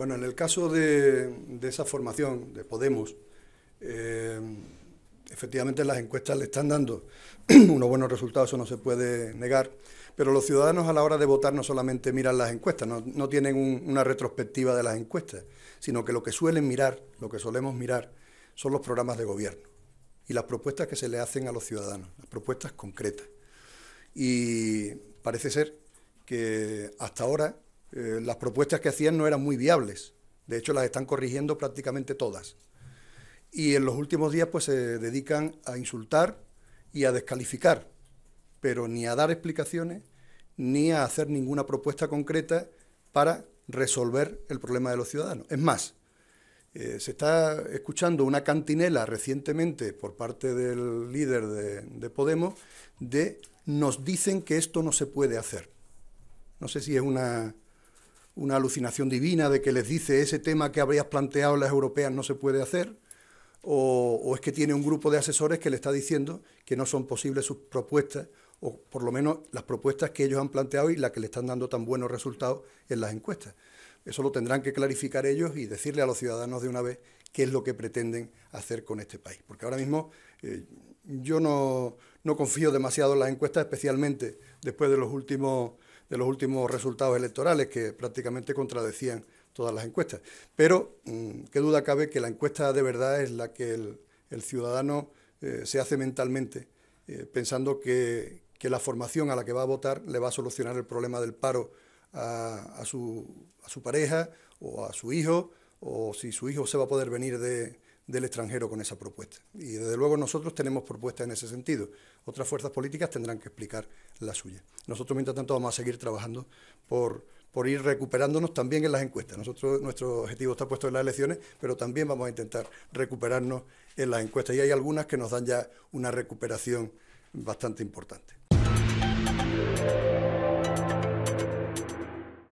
Bueno, en el caso de, esa formación de Podemos, eh, efectivamente las encuestas le están dando unos buenos resultados, eso no se puede negar, pero los ciudadanos a la hora de votar no solamente miran las encuestas, no, tienen una retrospectiva de las encuestas, sino que lo que suelen mirar, lo que solemos mirar, son los programas de gobierno y las propuestas que se le hacen a los ciudadanos, las propuestas concretas. Y parece ser que hasta ahora eh, las propuestas que hacían no eran muy viables. De hecho, las están corrigiendo prácticamente todas. Y en los últimos días pues se dedican a insultar y a descalificar, pero ni a dar explicaciones ni a hacer ninguna propuesta concreta para resolver el problema de los ciudadanos. Es más, eh, se está escuchando una cantinela recientemente por parte del líder de, de, Podemos de nos dicen que esto no se puede hacer. No sé si es una una alucinación divina de que les dice ese tema que habrías planteado las europeas no se puede hacer, o, es que tiene un grupo de asesores que le está diciendo que no son posibles sus propuestas, o por lo menos las propuestas que ellos han planteado y las que le están dando tan buenos resultados en las encuestas. Eso lo tendrán que clarificar ellos y decirle a los ciudadanos de una vez qué es lo que pretenden hacer con este país. Porque ahora mismo eh, yo no, no confío demasiado en las encuestas, especialmente después de los últimos de los últimos resultados electorales que prácticamente contradecían todas las encuestas. Pero mm, qué duda cabe que la encuesta de verdad es la que el, ciudadano eh, se hace mentalmente, eh, pensando que, la formación a la que va a votar le va a solucionar el problema del paro a, su, a su pareja o a su hijo, o si su hijo se va a poder venir de, del extranjero con esa propuesta. Y desde luego nosotros tenemos propuestas en ese sentido. Otras fuerzas políticas tendrán que explicar la suya. Nosotros, mientras tanto, vamos a seguir trabajando por, ir recuperándonos también en las encuestas. Nosotros, nuestro objetivo está puesto en las elecciones, pero también vamos a intentar recuperarnos en las encuestas. Y hay algunas que nos dan ya una recuperación bastante importante.